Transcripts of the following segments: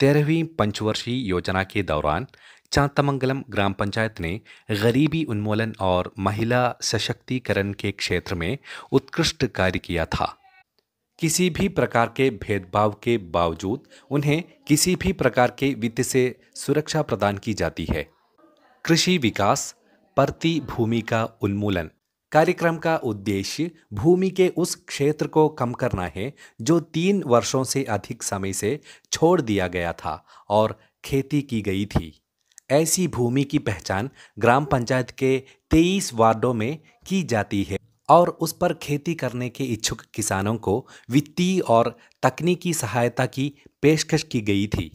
तेरहवीं पंचवर्षीय योजना के दौरान चांतमंगलम ग्राम पंचायत ने गरीबी उन्मूलन और महिला सशक्तिकरण के क्षेत्र में उत्कृष्ट कार्य किया था किसी भी प्रकार के भेदभाव के बावजूद उन्हें किसी भी प्रकार के वित्त से सुरक्षा प्रदान की जाती है कृषि विकास परती भूमि का उन्मूलन कार्यक्रम का उद्देश्य भूमि के उस क्षेत्र को कम करना है जो तीन वर्षों से अधिक समय से छोड़ दिया गया था और खेती की गई थी ऐसी भूमि की पहचान ग्राम पंचायत के 23 वार्डों में की जाती है और उस पर खेती करने के इच्छुक किसानों को वित्तीय और तकनीकी सहायता की पेशकश की गई थी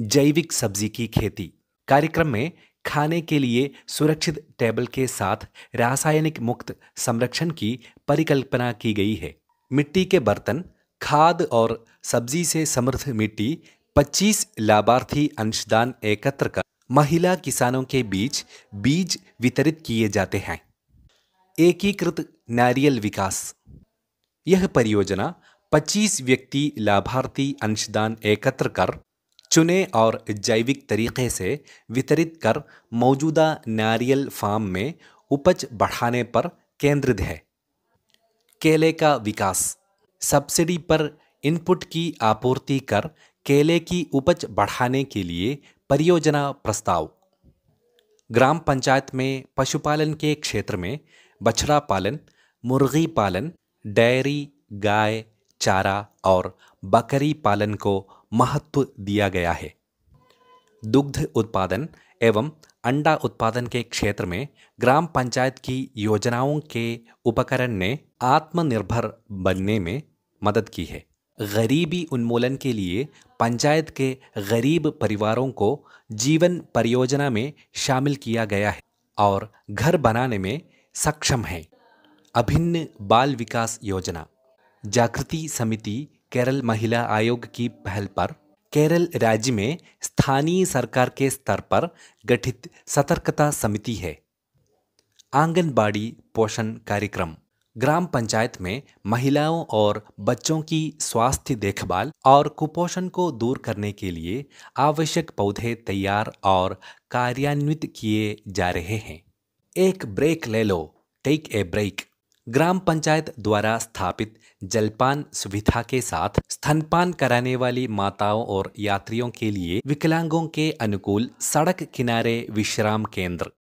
जैविक सब्जी की खेती कार्यक्रम में खाने के लिए सुरक्षित टेबल के साथ रासायनिक मुक्त संरक्षण की परिकल्पना की गई है मिट्टी के बर्तन खाद और सब्जी से समृद्ध मिट्टी 25 लाभार्थी अंशदान एकत्र कर महिला किसानों के बीच बीज वितरित किए जाते हैं एकीकृत नारियल विकास यह परियोजना 25 व्यक्ति लाभार्थी अंशदान एकत्र कर चुने और जैविक तरीके से वितरित कर मौजूदा नारियल फार्म में उपज बढ़ाने पर केंद्रित है केले का विकास सब्सिडी पर इनपुट की आपूर्ति कर केले की उपज बढ़ाने के लिए परियोजना प्रस्ताव ग्राम पंचायत में पशुपालन के क्षेत्र में बछड़ा पालन मुर्गी पालन डेयरी गाय चारा और बकरी पालन को महत्व दिया गया है दुग्ध उत्पादन एवं अंडा उत्पादन के क्षेत्र में ग्राम पंचायत की योजनाओं के उपकरण ने आत्मनिर्भर बनने में मदद की है गरीबी उन्मूलन के लिए पंचायत के गरीब परिवारों को जीवन परियोजना में शामिल किया गया है और घर बनाने में सक्षम है अभिन्न बाल विकास योजना जागृति समिति केरल महिला आयोग की पहल पर केरल राज्य में स्थानीय सरकार के स्तर पर गठित सतर्कता समिति है आंगनबाड़ी पोषण कार्यक्रम ग्राम पंचायत में महिलाओं और बच्चों की स्वास्थ्य देखभाल और कुपोषण को दूर करने के लिए आवश्यक पौधे तैयार और कार्यान्वित किए जा रहे हैं एक ब्रेक ले लो टेक ए ब्रेक ग्राम पंचायत द्वारा स्थापित जलपान सुविधा के साथ स्तनपान कराने वाली माताओं और यात्रियों के लिए विकलांगों के अनुकूल सड़क किनारे विश्राम केंद्र